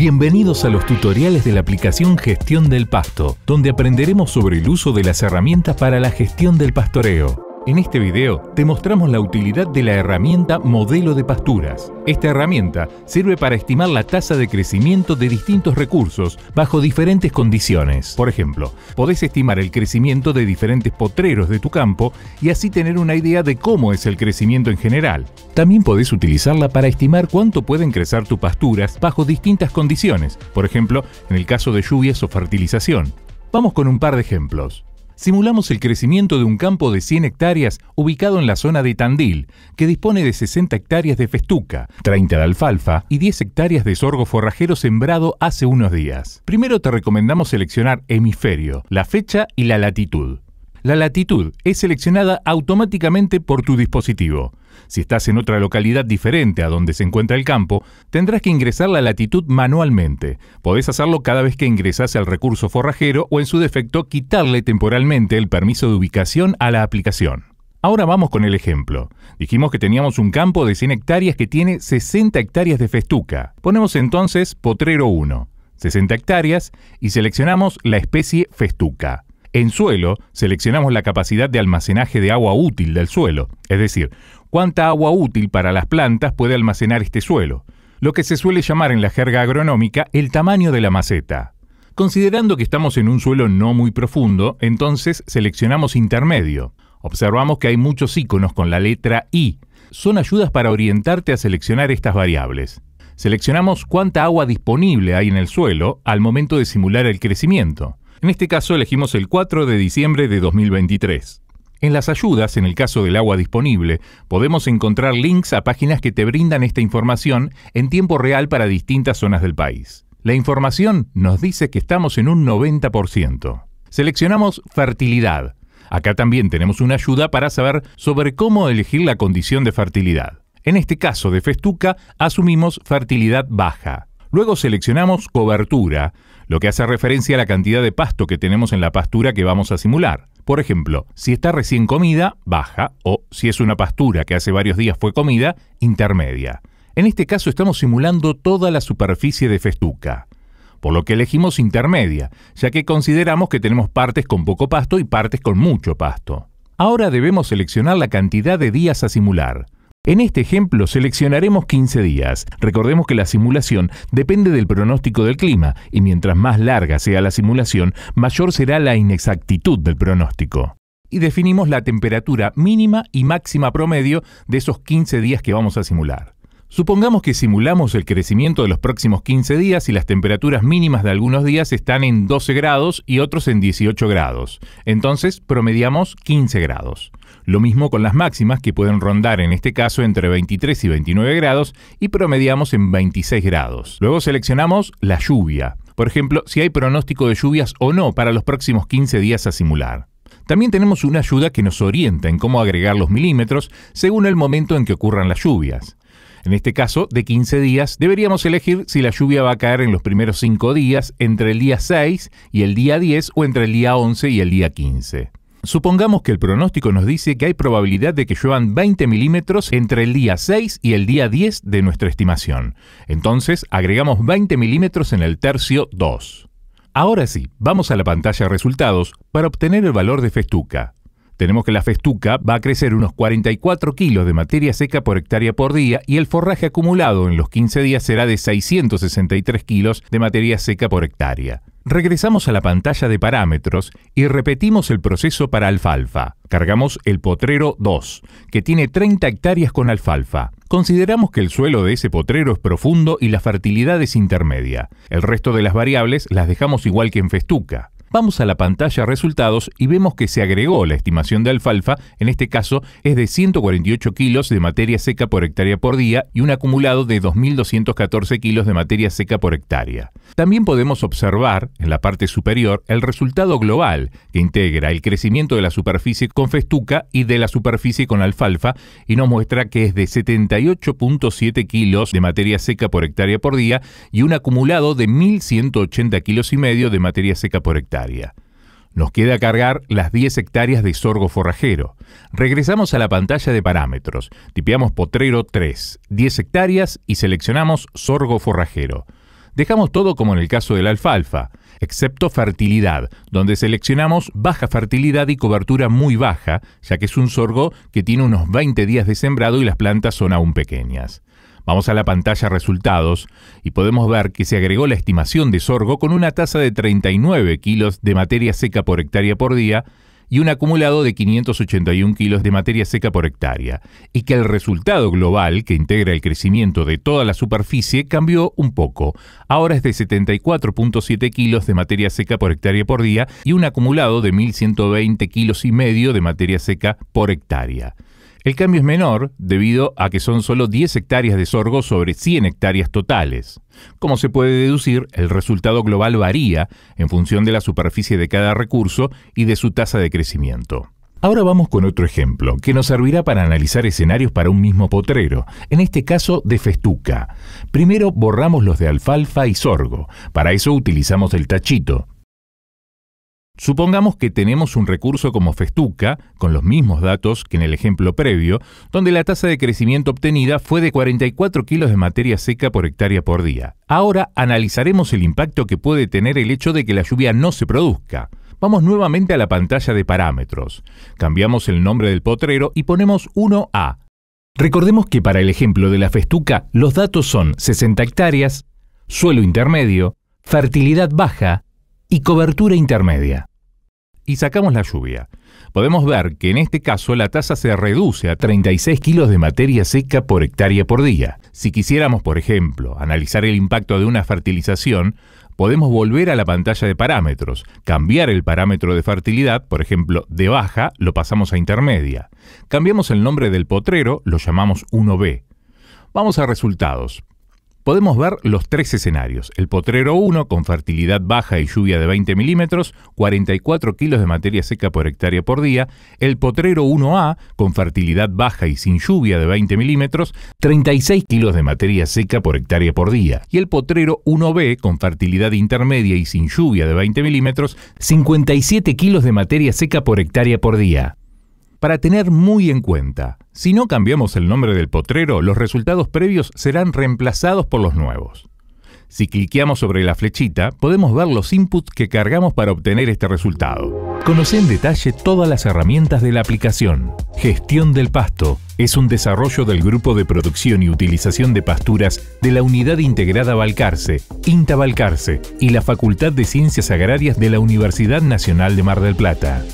Bienvenidos a los tutoriales de la aplicación Gestión del Pasto, donde aprenderemos sobre el uso de las herramientas para la gestión del pastoreo. En este video te mostramos la utilidad de la herramienta Modelo de Pasturas. Esta herramienta sirve para estimar la tasa de crecimiento de distintos recursos bajo diferentes condiciones. Por ejemplo, podés estimar el crecimiento de diferentes potreros de tu campo y así tener una idea de cómo es el crecimiento en general. También podés utilizarla para estimar cuánto pueden crecer tus pasturas bajo distintas condiciones, por ejemplo, en el caso de lluvias o fertilización. Vamos con un par de ejemplos simulamos el crecimiento de un campo de 100 hectáreas ubicado en la zona de Tandil, que dispone de 60 hectáreas de festuca, 30 de alfalfa y 10 hectáreas de sorgo forrajero sembrado hace unos días. Primero te recomendamos seleccionar hemisferio, la fecha y la latitud. La latitud es seleccionada automáticamente por tu dispositivo. Si estás en otra localidad diferente a donde se encuentra el campo, tendrás que ingresar la latitud manualmente. Podés hacerlo cada vez que ingresas al recurso forrajero o en su defecto quitarle temporalmente el permiso de ubicación a la aplicación. Ahora vamos con el ejemplo. Dijimos que teníamos un campo de 100 hectáreas que tiene 60 hectáreas de festuca. Ponemos entonces potrero 1, 60 hectáreas, y seleccionamos la especie festuca. En suelo, seleccionamos la capacidad de almacenaje de agua útil del suelo, es decir, cuánta agua útil para las plantas puede almacenar este suelo, lo que se suele llamar en la jerga agronómica el tamaño de la maceta. Considerando que estamos en un suelo no muy profundo, entonces seleccionamos intermedio. Observamos que hay muchos iconos con la letra I. Son ayudas para orientarte a seleccionar estas variables. Seleccionamos cuánta agua disponible hay en el suelo al momento de simular el crecimiento. En este caso elegimos el 4 de diciembre de 2023. En las ayudas, en el caso del agua disponible, podemos encontrar links a páginas que te brindan esta información en tiempo real para distintas zonas del país. La información nos dice que estamos en un 90%. Seleccionamos fertilidad. Acá también tenemos una ayuda para saber sobre cómo elegir la condición de fertilidad. En este caso de Festuca, asumimos fertilidad baja. Luego seleccionamos cobertura, lo que hace referencia a la cantidad de pasto que tenemos en la pastura que vamos a simular. Por ejemplo, si está recién comida, baja, o si es una pastura que hace varios días fue comida, intermedia. En este caso estamos simulando toda la superficie de festuca, por lo que elegimos intermedia, ya que consideramos que tenemos partes con poco pasto y partes con mucho pasto. Ahora debemos seleccionar la cantidad de días a simular. En este ejemplo seleccionaremos 15 días. Recordemos que la simulación depende del pronóstico del clima y mientras más larga sea la simulación, mayor será la inexactitud del pronóstico. Y definimos la temperatura mínima y máxima promedio de esos 15 días que vamos a simular. Supongamos que simulamos el crecimiento de los próximos 15 días y las temperaturas mínimas de algunos días están en 12 grados y otros en 18 grados. Entonces promediamos 15 grados. Lo mismo con las máximas que pueden rondar en este caso entre 23 y 29 grados y promediamos en 26 grados. Luego seleccionamos la lluvia, por ejemplo, si hay pronóstico de lluvias o no para los próximos 15 días a simular. También tenemos una ayuda que nos orienta en cómo agregar los milímetros según el momento en que ocurran las lluvias. En este caso, de 15 días, deberíamos elegir si la lluvia va a caer en los primeros 5 días, entre el día 6 y el día 10 o entre el día 11 y el día 15. Supongamos que el pronóstico nos dice que hay probabilidad de que lluevan 20 milímetros entre el día 6 y el día 10 de nuestra estimación. Entonces agregamos 20 milímetros en el tercio 2. Ahora sí, vamos a la pantalla resultados para obtener el valor de festuca. Tenemos que la festuca va a crecer unos 44 kilos de materia seca por hectárea por día y el forraje acumulado en los 15 días será de 663 kilos de materia seca por hectárea. Regresamos a la pantalla de parámetros y repetimos el proceso para alfalfa. Cargamos el potrero 2, que tiene 30 hectáreas con alfalfa. Consideramos que el suelo de ese potrero es profundo y la fertilidad es intermedia. El resto de las variables las dejamos igual que en festuca. Vamos a la pantalla resultados y vemos que se agregó la estimación de alfalfa, en este caso es de 148 kilos de materia seca por hectárea por día y un acumulado de 2.214 kilos de materia seca por hectárea. También podemos observar, en la parte superior, el resultado global, que integra el crecimiento de la superficie con festuca y de la superficie con alfalfa, y nos muestra que es de 78.7 kilos de materia seca por hectárea por día y un acumulado de 1.180 kilos y medio de materia seca por hectárea. Nos queda cargar las 10 hectáreas de sorgo forrajero. Regresamos a la pantalla de parámetros, tipeamos potrero 3, 10 hectáreas y seleccionamos sorgo forrajero. Dejamos todo como en el caso de la alfalfa, excepto fertilidad, donde seleccionamos baja fertilidad y cobertura muy baja, ya que es un sorgo que tiene unos 20 días de sembrado y las plantas son aún pequeñas. Vamos a la pantalla resultados y podemos ver que se agregó la estimación de sorgo con una tasa de 39 kilos de materia seca por hectárea por día y un acumulado de 581 kilos de materia seca por hectárea, y que el resultado global, que integra el crecimiento de toda la superficie, cambió un poco. Ahora es de 74.7 kilos de materia seca por hectárea por día y un acumulado de 1.120 kilos y medio de materia seca por hectárea. El cambio es menor debido a que son solo 10 hectáreas de sorgo sobre 100 hectáreas totales. Como se puede deducir, el resultado global varía en función de la superficie de cada recurso y de su tasa de crecimiento. Ahora vamos con otro ejemplo, que nos servirá para analizar escenarios para un mismo potrero, en este caso de festuca. Primero borramos los de alfalfa y sorgo, para eso utilizamos el tachito. Supongamos que tenemos un recurso como Festuca, con los mismos datos que en el ejemplo previo, donde la tasa de crecimiento obtenida fue de 44 kilos de materia seca por hectárea por día. Ahora analizaremos el impacto que puede tener el hecho de que la lluvia no se produzca. Vamos nuevamente a la pantalla de parámetros. Cambiamos el nombre del potrero y ponemos 1A. Recordemos que para el ejemplo de la festuca, los datos son 60 hectáreas, suelo intermedio, fertilidad baja y cobertura intermedia y sacamos la lluvia. Podemos ver que en este caso la tasa se reduce a 36 kilos de materia seca por hectárea por día. Si quisiéramos, por ejemplo, analizar el impacto de una fertilización, podemos volver a la pantalla de parámetros, cambiar el parámetro de fertilidad, por ejemplo, de baja, lo pasamos a intermedia. Cambiamos el nombre del potrero, lo llamamos 1B. Vamos a resultados podemos ver los tres escenarios. El potrero 1, con fertilidad baja y lluvia de 20 milímetros, 44 kilos de materia seca por hectárea por día. El potrero 1A, con fertilidad baja y sin lluvia de 20 milímetros, 36 kilos de materia seca por hectárea por día. Y el potrero 1B, con fertilidad intermedia y sin lluvia de 20 milímetros, 57 kilos de materia seca por hectárea por día para tener muy en cuenta. Si no cambiamos el nombre del potrero, los resultados previos serán reemplazados por los nuevos. Si cliqueamos sobre la flechita, podemos ver los inputs que cargamos para obtener este resultado. Conoce en detalle todas las herramientas de la aplicación. Gestión del pasto es un desarrollo del Grupo de Producción y Utilización de Pasturas de la Unidad Integrada Balcarce, INTA Balcarce y la Facultad de Ciencias Agrarias de la Universidad Nacional de Mar del Plata.